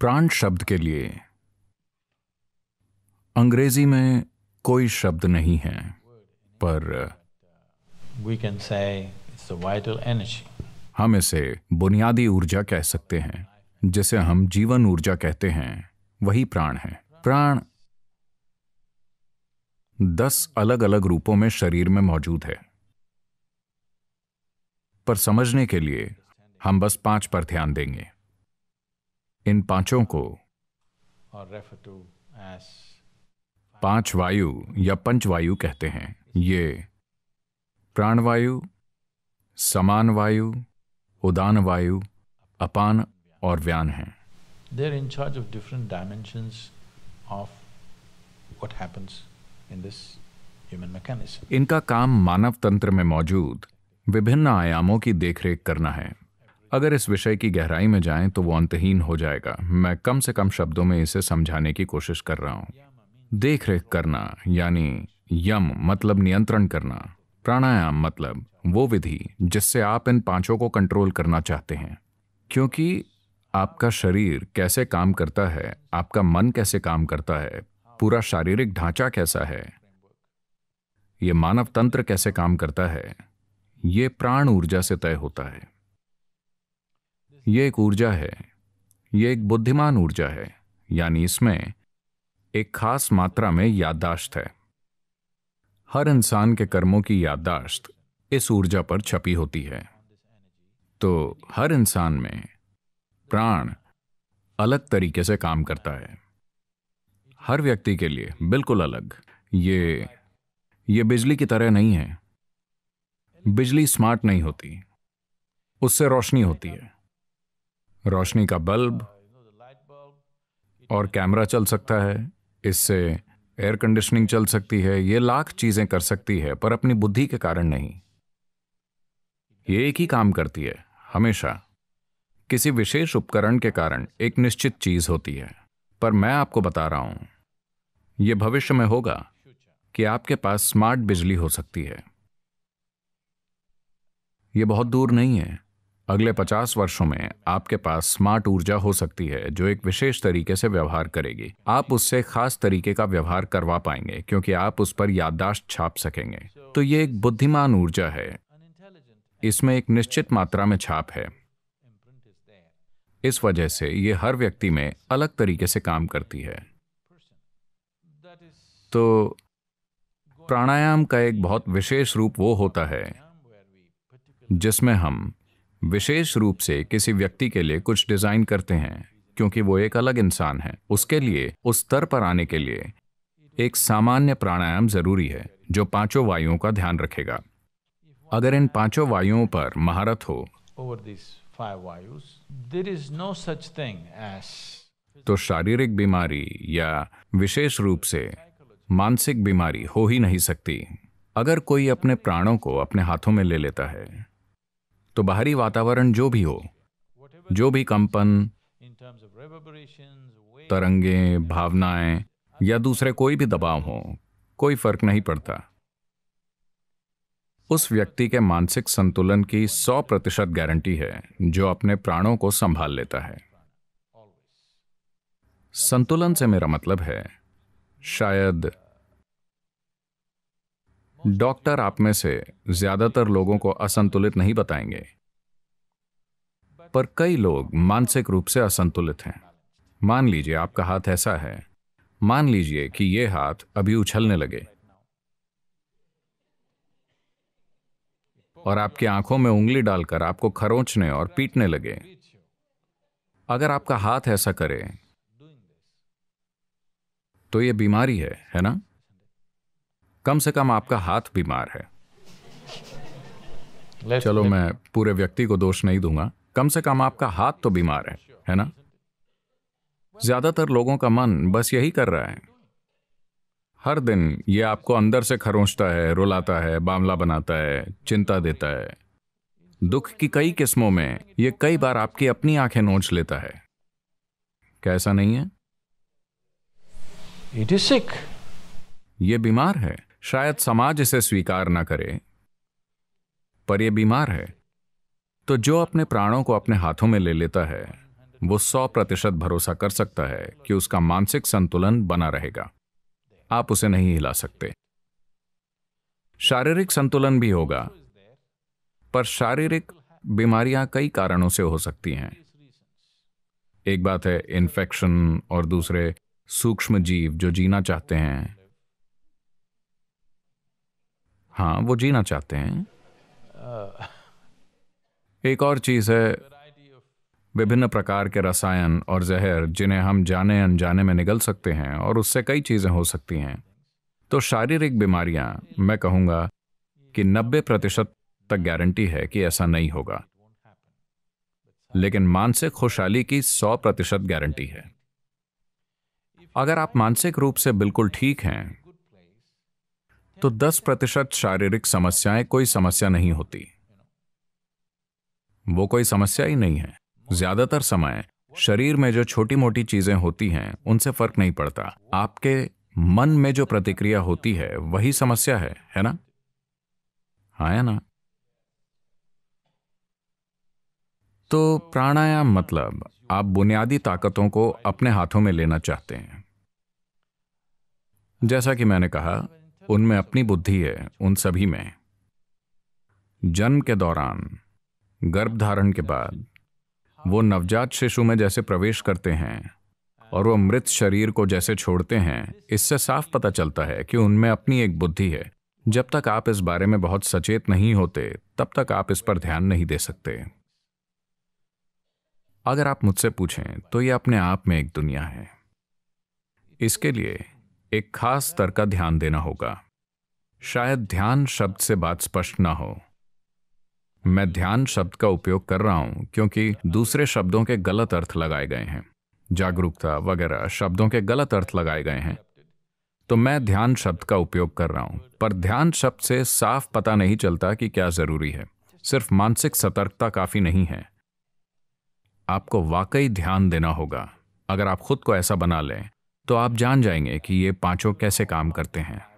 प्राण शब्द के लिए अंग्रेजी में कोई शब्द नहीं है पर we can say vital energy हम इसे बुनियादी ऊर्जा कह सकते हैं जिसे हम जीवन ऊर्जा कहते हैं वही प्राण है प्राण दस अलग अलग रूपों में शरीर में मौजूद है पर समझने के लिए हम बस पांच पर ध्यान देंगे इन पांचों को पांच वायु या पंच वायु कहते हैं ये प्राणवायु समान वायु उदान वायु अपान और व्यान है there in charge of different dimension of what है इनका काम मानव तंत्र में मौजूद विभिन्न आयामों की देखरेख करना है अगर इस विषय की गहराई में जाएं तो वो अंतहीन हो जाएगा मैं कम से कम शब्दों में इसे समझाने की कोशिश कर रहा हूं देख रेख करना यानी यम मतलब नियंत्रण करना प्राणायाम मतलब वो विधि जिससे आप इन पांचों को कंट्रोल करना चाहते हैं क्योंकि आपका शरीर कैसे काम करता है आपका मन कैसे काम करता है पूरा शारीरिक ढांचा कैसा है ये मानव तंत्र कैसे काम करता है ये प्राण ऊर्जा से तय होता है ये एक ऊर्जा है ये एक बुद्धिमान ऊर्जा है यानी इसमें एक खास मात्रा में याददाश्त है हर इंसान के कर्मों की याददाश्त इस ऊर्जा पर छपी होती है तो हर इंसान में प्राण अलग तरीके से काम करता है हर व्यक्ति के लिए बिल्कुल अलग ये ये बिजली की तरह नहीं है बिजली स्मार्ट नहीं होती उससे रोशनी होती है रोशनी का बल्ब और कैमरा चल सकता है इससे एयर कंडीशनिंग चल सकती है ये लाख चीज़ें कर सकती है पर अपनी बुद्धि के कारण नहीं ये एक ही काम करती है हमेशा किसी विशेष उपकरण के कारण एक निश्चित चीज़ होती है पर मैं आपको बता रहा हूं ये भविष्य में होगा कि आपके पास स्मार्ट बिजली हो सकती है ये बहुत दूर नहीं है अगले 50 वर्षों में आपके पास स्मार्ट ऊर्जा हो सकती है जो एक विशेष तरीके से व्यवहार करेगी आप उससे खास तरीके का व्यवहार करवा पाएंगे क्योंकि आप उस पर याददाश्त छाप सकेंगे तो ये एक बुद्धिमान ऊर्जा है इसमें एक निश्चित मात्रा में छाप है इस वजह से ये हर व्यक्ति में अलग तरीके से काम करती है तो प्राणायाम का एक बहुत विशेष रूप वो होता है जिसमें हम विशेष रूप से किसी व्यक्ति के लिए कुछ डिजाइन करते हैं क्योंकि वो एक अलग इंसान है उसके लिए उस स्तर पर आने के लिए एक सामान्य प्राणायाम जरूरी है जो पांचों वायुओं का ध्यान रखेगा अगर इन पांचों वायुओं पर महारत हो तो शारीरिक बीमारी या विशेष रूप से मानसिक बीमारी हो ही नहीं सकती अगर कोई अपने प्राणों को अपने हाथों में ले लेता है तो बाहरी वातावरण जो भी हो जो भी कंपन तरंगे भावनाएं या दूसरे कोई भी दबाव हो कोई फर्क नहीं पड़ता उस व्यक्ति के मानसिक संतुलन की 100 प्रतिशत गारंटी है जो अपने प्राणों को संभाल लेता है संतुलन से मेरा मतलब है शायद डॉक्टर आप में से ज्यादातर लोगों को असंतुलित नहीं बताएंगे पर कई लोग मानसिक रूप से असंतुलित हैं मान लीजिए आपका हाथ ऐसा है मान लीजिए कि यह हाथ अभी उछलने लगे और आपकी आंखों में उंगली डालकर आपको खरोंचने और पीटने लगे अगर आपका हाथ ऐसा करे तो यह बीमारी है है ना कम से कम आपका हाथ बीमार है Let's चलो मैं पूरे व्यक्ति को दोष नहीं दूंगा कम से कम आपका हाथ तो बीमार है है ना ज्यादातर लोगों का मन बस यही कर रहा है हर दिन ये आपको अंदर से खरोंचता है रुलाता है बामला बनाता है चिंता देता है दुख की कई किस्मों में ये कई बार आपकी अपनी आंखें नोच लेता है कैसा नहीं है इट इज सिक ये बीमार है शायद समाज इसे स्वीकार ना करे पर यह बीमार है तो जो अपने प्राणों को अपने हाथों में ले लेता है वो सौ प्रतिशत भरोसा कर सकता है कि उसका मानसिक संतुलन बना रहेगा आप उसे नहीं हिला सकते शारीरिक संतुलन भी होगा पर शारीरिक बीमारियां कई कारणों से हो सकती हैं एक बात है इन्फेक्शन और दूसरे सूक्ष्म जीव जो जीना चाहते हैं हाँ वो जीना चाहते हैं एक और चीज़ है विभिन्न प्रकार के रसायन और जहर जिन्हें हम जाने अनजाने में निगल सकते हैं और उससे कई चीज़ें हो सकती हैं तो शारीरिक बीमारियां मैं कहूंगा कि 90 प्रतिशत तक गारंटी है कि ऐसा नहीं होगा लेकिन मानसिक खुशहाली की 100 प्रतिशत गारंटी है अगर आप मानसिक रूप से बिल्कुल ठीक हैं तो 10 प्रतिशत शारीरिक समस्याएं कोई समस्या नहीं होती वो कोई समस्या ही नहीं है ज्यादातर समय शरीर में जो छोटी मोटी चीजें होती हैं उनसे फर्क नहीं पड़ता आपके मन में जो प्रतिक्रिया होती है वही समस्या है है ना हा है ना तो प्राणायाम मतलब आप बुनियादी ताकतों को अपने हाथों में लेना चाहते हैं जैसा कि मैंने कहा उनमें अपनी बुद्धि है उन सभी में जन्म के दौरान गर्भधारण के बाद वो नवजात शिशु में जैसे प्रवेश करते हैं और वो मृत शरीर को जैसे छोड़ते हैं इससे साफ पता चलता है कि उनमें अपनी एक बुद्धि है जब तक आप इस बारे में बहुत सचेत नहीं होते तब तक आप इस पर ध्यान नहीं दे सकते अगर आप मुझसे पूछें तो यह अपने आप में एक दुनिया है इसके लिए एक खास स्तर का ध्यान देना होगा शायद ध्यान शब्द से बात स्पष्ट ना हो मैं ध्यान शब्द का उपयोग कर रहा हूं क्योंकि दूसरे शब्दों के गलत अर्थ लगाए गए हैं जागरूकता वगैरह शब्दों के गलत अर्थ लगाए गए हैं तो मैं ध्यान शब्द का उपयोग कर रहा हूं पर ध्यान शब्द से साफ पता नहीं चलता कि क्या जरूरी है सिर्फ मानसिक सतर्कता काफी नहीं है आपको वाकई ध्यान देना होगा अगर आप खुद को ऐसा बना लें तो आप जान जाएंगे कि ये पांचों कैसे काम करते हैं